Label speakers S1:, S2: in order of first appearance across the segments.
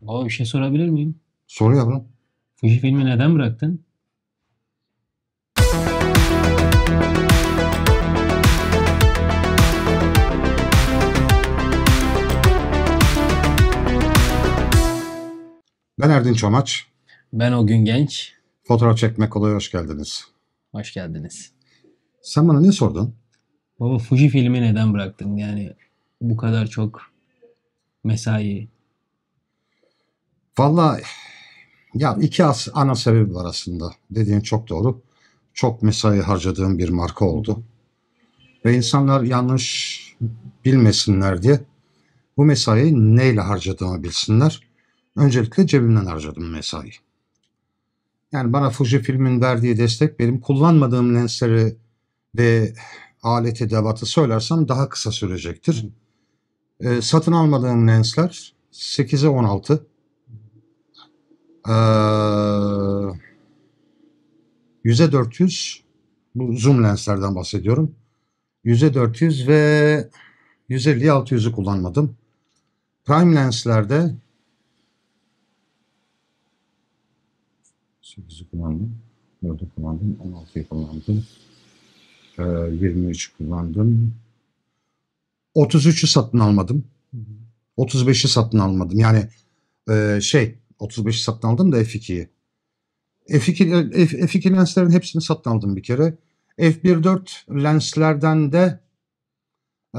S1: Baba bir şey sorabilir miyim? Soru yavrum. Fuji filmi neden bıraktın?
S2: Ben Erdin Çomaç. Ben o gün genç. Fotoğraf çekmek kolay hoş geldiniz.
S1: Hoş geldiniz.
S2: Sen bana ne sordun? Baba Fuji filmi
S1: neden bıraktın? Yani bu kadar çok mesai,
S2: Valla ya iki ana sebep var aslında. Dediğin çok doğru. Çok mesai harcadığım bir marka oldu. Ve insanlar yanlış bilmesinler diye bu mesaiyi neyle harcadığımı bilsinler. Öncelikle cebimden harcadım mesai. Yani bana Fuji filmin verdiği destek benim kullanmadığım lensleri ve aleti devatı söylersem daha kısa sürecektir. E, satın almadığım lensler 8'e 16, ee, 400 bu zoom lenslerden bahsediyorum. 100'e 400 ve 150, 600'ü kullanmadım. Prime lenslerde 8'i kullandım. 4'ü kullandım. 16'yı kullandım. Ee, 23 kullandım. 33'ü satın almadım. 35'i satın almadım. Yani e, şey 35'i satın aldım da F2'yi. F2, F, 2yi f 2 f 2 lenslerin hepsini satın aldım bir kere. F1.4 lenslerden de e,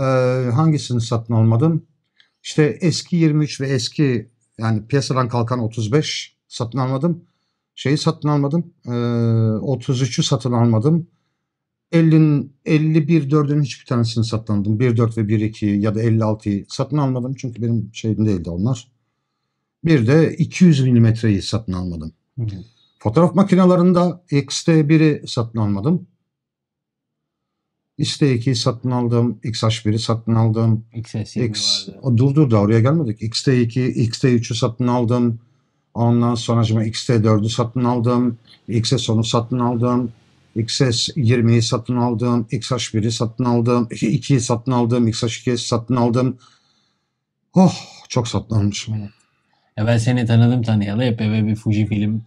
S2: hangisini satın almadım? İşte eski 23 ve eski yani piyasadan kalkan 35 satın almadım. Şeyi satın almadım. E, 33'ü satın almadım. 50'nin 51 4'ün hiçbir tanesini satın almadım. 1.4 ve 1.2 ya da 56'yı satın almadım. Çünkü benim şeyim değildi onlar. Bir de 200 milimetreyi satın almadım. Hı. Fotoğraf makinalarında XT1'i satın almadım. XT2'yi satın aldım. XH1'i satın aldım. X, vardı. Dur dur da oraya gelmedik. XT2, XT3'ü satın aldım. Ondan sonra XT4'ü satın aldım. XS10'u satın aldım. XS20'yi satın aldım. XH1'i satın aldım. 2'yi satın aldım. XH2'yi satın aldım. Oh çok satın almışım.
S1: Ya ben seni tanıdım tanıyalı hep eve bir Fuji film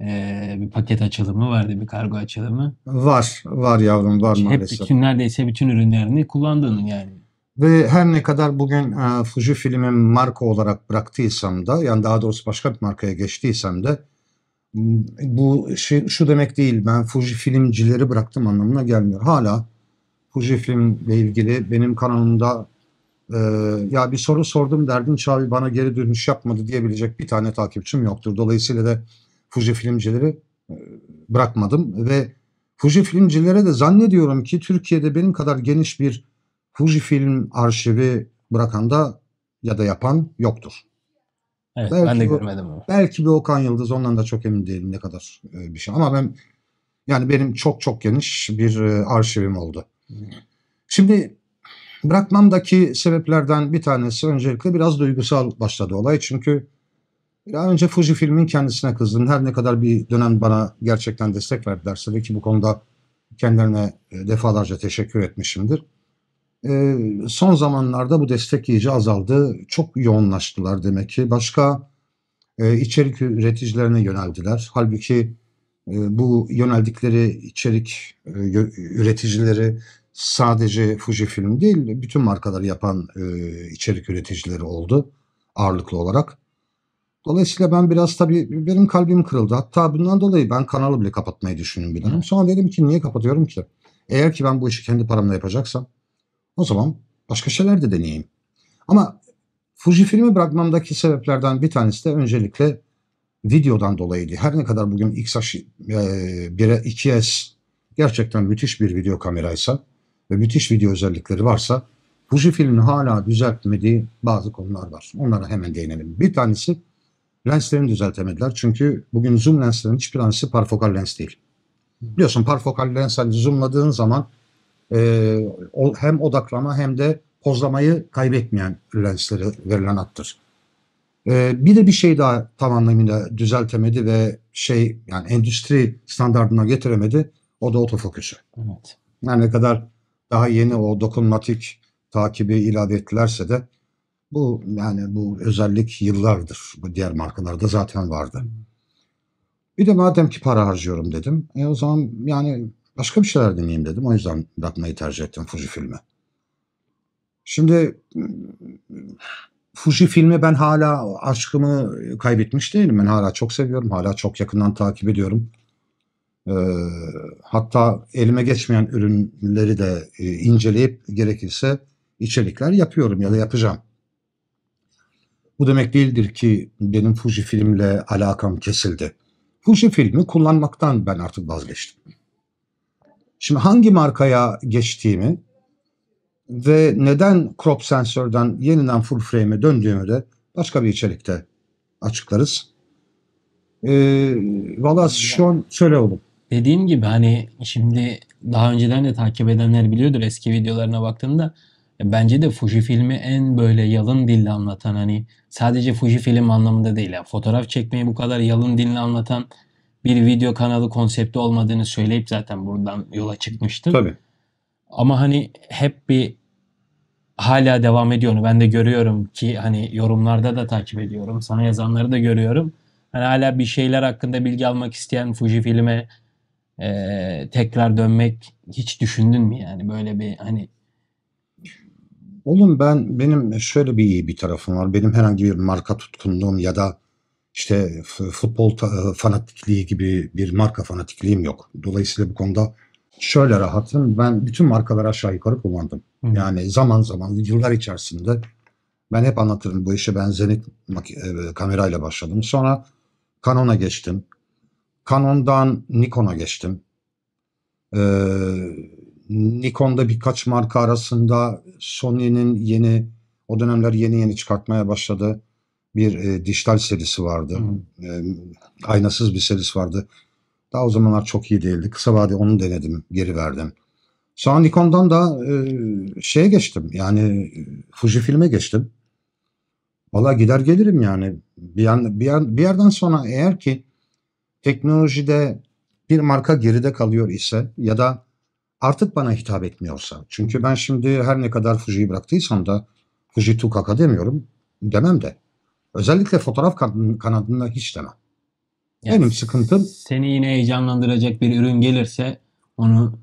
S1: e, bir paket açılımı vardı, bir kargo açılımı.
S2: Var, var yavrum, var hep maalesef. Hep bütün,
S1: neredeyse bütün ürünlerini kullandın yani.
S2: Ve her ne kadar bugün e, Fuji filmin marka olarak bıraktıysam da, yani daha doğrusu başka bir markaya geçtiysem de bu şey, şu demek değil, ben Fuji filmcileri bıraktım anlamına gelmiyor. Hala Fuji filmle ilgili benim kanalımda e, ya bir soru sordum derdin Çağbi bana geri dönüş yapmadı diyebilecek bir tane takipçim yoktur. Dolayısıyla da Fuji filmcileri e, bırakmadım ve Fuji filmcilere de zannediyorum ki Türkiye'de benim kadar geniş bir Fuji film arşivi bırakan da ya da yapan yoktur.
S1: Evet, belki ben de görmedim. Bir,
S2: belki bir Okan Yıldız ondan da çok emin değilim ne kadar e, bir şey. Ama ben yani benim çok çok geniş bir e, arşivim oldu. Şimdi Bırakmamdaki sebeplerden bir tanesi öncelikle biraz duygusal başladı olay. Çünkü daha önce Fuji filmin kendisine kızdım. Her ne kadar bir dönem bana gerçekten destek verdilerse de ki bu konuda kendilerine e, defalarca teşekkür etmişimdir. Ee, son zamanlarda bu destek iyice azaldı. Çok yoğunlaştılar demek ki. Başka e, içerik üreticilerine yöneldiler. Halbuki e, bu yöneldikleri içerik e, üreticileri sadece Fujifilm değil bütün markaları yapan e, içerik üreticileri oldu ağırlıklı olarak. Dolayısıyla ben biraz tabii benim kalbim kırıldı. Hatta bundan dolayı ben kanalı bile kapatmayı düşündüm bir dönem. Sonra dedim ki niye kapatıyorum ki? Eğer ki ben bu işi kendi paramla yapacaksam o zaman başka şeyler de deneyeyim. Ama Fujifilm'i bırakmamdaki sebeplerden bir tanesi de öncelikle videodan dolayıydı. Her ne kadar bugün X1'e 2S gerçekten müthiş bir video kameraysa ve müthiş video özellikleri varsa Fuji filmin hala düzeltmediği bazı konular var. Onlara hemen değinelim. Bir tanesi lenslerini düzeltemediler. Çünkü bugün zoom lenslerin hiçbir tanesi parfokal lens değil. Biliyorsun parfokal lens hani zoomladığın zaman e, o, hem odaklama hem de pozlamayı kaybetmeyen lenslere verilen attır. E, bir de bir şey daha tam anlamıyla düzeltemedi ve şey yani endüstri standartına getiremedi. O da otofokusu. Evet. Yani ne kadar daha yeni o dokunmatik takibi ilave ettilerse de bu yani bu özellik yıllardır bu diğer markalarda zaten vardı. Hmm. Bir de madem ki para harcıyorum dedim. E o zaman yani başka bir şeyler deneyeyim dedim. O yüzden bakmayı tercih ettim Fuji filmi. Şimdi hmm, Fuji filmi ben hala aşkımı kaybetmiş değilim. Ben hala çok seviyorum. Hala çok yakından takip ediyorum. Ee, hatta elime geçmeyen ürünleri de e, inceleyip gerekirse içerikler yapıyorum ya da yapacağım. Bu demek değildir ki benim Fuji filmle alakam kesildi. Fuji filmi kullanmaktan ben artık vazgeçtim. Şimdi hangi markaya geçtiğimi ve neden crop sensörden yeniden full frame'e döndüğümü de başka bir içerikte açıklarız. Ee, Valla şu an şöyle olun dediğim
S1: gibi hani şimdi daha önceden de takip edenler biliyordur eski videolarına baktığımda e, bence de Fuji filmi en böyle yalın dille anlatan hani sadece Fuji film anlamında değil. Yani fotoğraf çekmeyi bu kadar yalın dille anlatan bir video kanalı konsepti olmadığını söyleyip zaten buradan yola çıkmıştım. Tabii. Ama hani hep bir hala devam ediyor ben de görüyorum ki hani yorumlarda da takip ediyorum. Sana yazanları da görüyorum. Hani hala bir şeyler hakkında bilgi almak isteyen Fuji filme e, tekrar dönmek hiç düşündün mü yani böyle bir hani
S2: Oğlum ben benim şöyle bir iyi bir tarafım var. Benim herhangi bir marka tutkunluğum ya da işte futbol e, fanatikliği gibi bir marka fanatikliğim yok. Dolayısıyla bu konuda şöyle rahatım. Ben bütün markaları aşağı yukarı kullandım. Hı. Yani zaman zaman yıllar içerisinde ben hep anlatırım bu işe ben Zenit e, kamerayla başladım. Sonra Canon'a geçtim. Canon'dan Nikon'a geçtim. Ee, Nikon'da birkaç marka arasında Sony'nin yeni o dönemler yeni yeni çıkartmaya başladı. Bir e, dijital serisi vardı. E, aynasız bir serisi vardı. Daha o zamanlar çok iyi değildi. Kısa vade onu denedim, geri verdim. Sonra Nikon'dan da e, şeye geçtim. Yani e, Fuji filme geçtim. Valla gider gelirim yani. Bir, yan, bir, yan, bir yerden sonra eğer ki teknolojide bir marka geride kalıyor ise ya da artık bana hitap etmiyorsa. Çünkü ben şimdi her ne kadar Fuji'yi bıraktıysam da Fuji Tukaka demiyorum demem de. Özellikle fotoğraf kanadında hiç demem. Yani Benim sıkıntım...
S1: Seni yine heyecanlandıracak bir ürün gelirse onu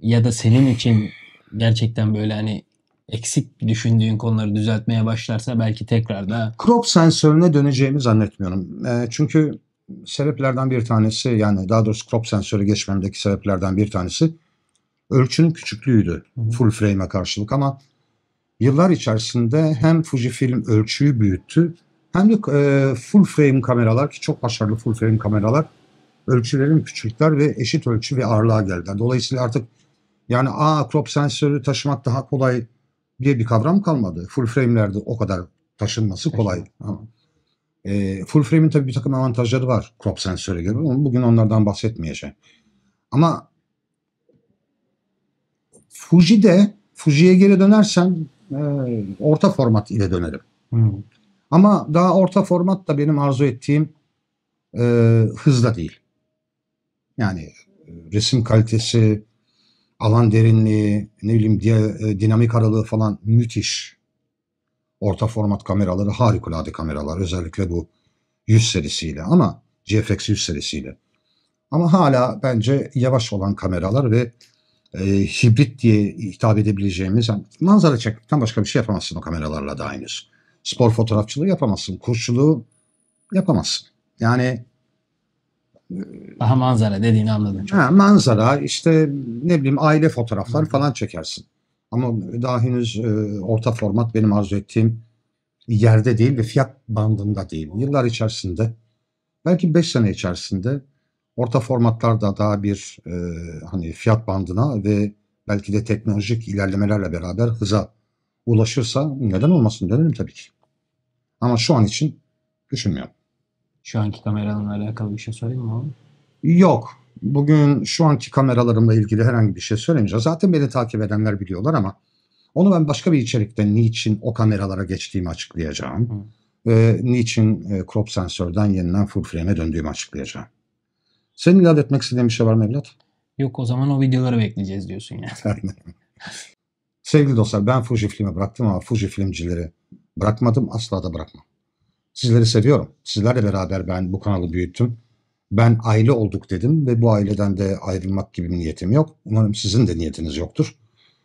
S1: ya da senin için gerçekten böyle hani eksik düşündüğün konuları düzeltmeye başlarsa belki tekrar da...
S2: Crop sensörüne döneceğimi zannetmiyorum. E, çünkü sebeplerden bir tanesi yani daha doğrusu crop sensörü geçmemdeki sebeplerden bir tanesi ölçünün küçüklüğüydü full frame'e karşılık ama yıllar içerisinde hem Fujifilm ölçüyü büyüttü hem de e, full frame kameralar ki çok başarılı full frame kameralar ölçülerin küçültler ve eşit ölçü ve ağırlığa geldiler. Dolayısıyla artık yani a crop sensörü taşımak daha kolay diye bir kavram kalmadı. Full frame'lerde o kadar taşınması kolay. Ama e, full frame'in tabii bir takım avantajları var crop sensöre göre. Bugün onlardan bahsetmeyeceğim. Ama Fuji'de Fuji'ye geri dönersen e, orta format ile dönerim. Hmm. Ama daha orta format da benim arzu ettiğim e, hızla değil. Yani e, resim kalitesi, alan derinliği, ne bileyim diye, e, dinamik aralığı falan müthiş orta format kameraları harikulade kameralar özellikle bu 100 serisiyle ama GFX 100 serisiyle. Ama hala bence yavaş olan kameralar ve e, hibrit diye hitap edebileceğimiz yani manzara çekmekten başka bir şey yapamazsın o kameralarla da henüz. Spor fotoğrafçılığı yapamazsın, kurşuluğu yapamazsın. Yani daha e, manzara dediğini anladım. Çok. Ha, manzara işte ne bileyim aile fotoğrafları falan çekersin. Ama daha henüz e, orta format benim arzu ettiğim yerde değil ve fiyat bandında değil. Yıllar içerisinde belki 5 sene içerisinde orta formatlarda daha bir e, hani fiyat bandına ve belki de teknolojik ilerlemelerle beraber hıza ulaşırsa neden olmasın dönerim tabii ki. Ama şu an için düşünmüyorum.
S1: Şu anki kameranın alakalı bir şey söyleyeyim mi abi?
S2: Yok bugün şu anki kameralarımla ilgili herhangi bir şey söylemeyeceğim. Zaten beni takip edenler biliyorlar ama onu ben başka bir içerikte niçin o kameralara geçtiğimi açıklayacağım. Hmm. Ve niçin e, crop sensörden yeniden full frame'e döndüğümü açıklayacağım. Senin ilave etmek istediğin bir şey var mı evlat?
S1: Yok o zaman o videoları bekleyeceğiz diyorsun yani.
S2: Sevgili dostlar ben Fujifilm'i bıraktım ama Fujifilmcileri bırakmadım asla da bırakmam. Sizleri seviyorum. Sizlerle beraber ben bu kanalı büyüttüm. Ben aile olduk dedim ve bu aileden de ayrılmak gibi bir niyetim yok. Umarım sizin de niyetiniz yoktur.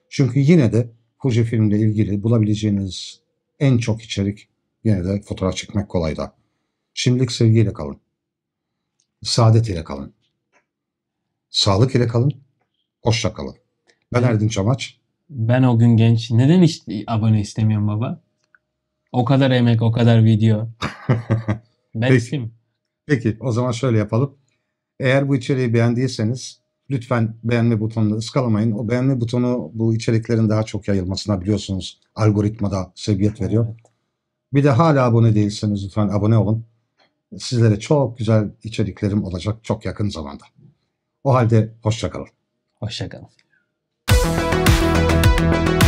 S2: Çünkü yine de Fuji filmle ilgili bulabileceğiniz en çok içerik yine de fotoğraf çekmek kolay da. Şimdilik sevgiyle kalın. Saadet ile kalın. Sağlık ile kalın. Hoşça kalın. Ben Erdin Çamaç. Ben o gün genç. Neden
S1: hiç abone istemiyorum baba? O kadar emek, o kadar video.
S2: ben Peki. Peki o zaman şöyle yapalım. Eğer bu içeriği beğendiyseniz lütfen beğenme butonunu ıskalamayın. O beğenme butonu bu içeriklerin daha çok yayılmasına biliyorsunuz algoritma da sebebiyet veriyor. Bir de hala abone değilseniz lütfen abone olun. Sizlere çok güzel içeriklerim olacak çok yakın zamanda. O halde hoşçakalın. Hoşçakalın.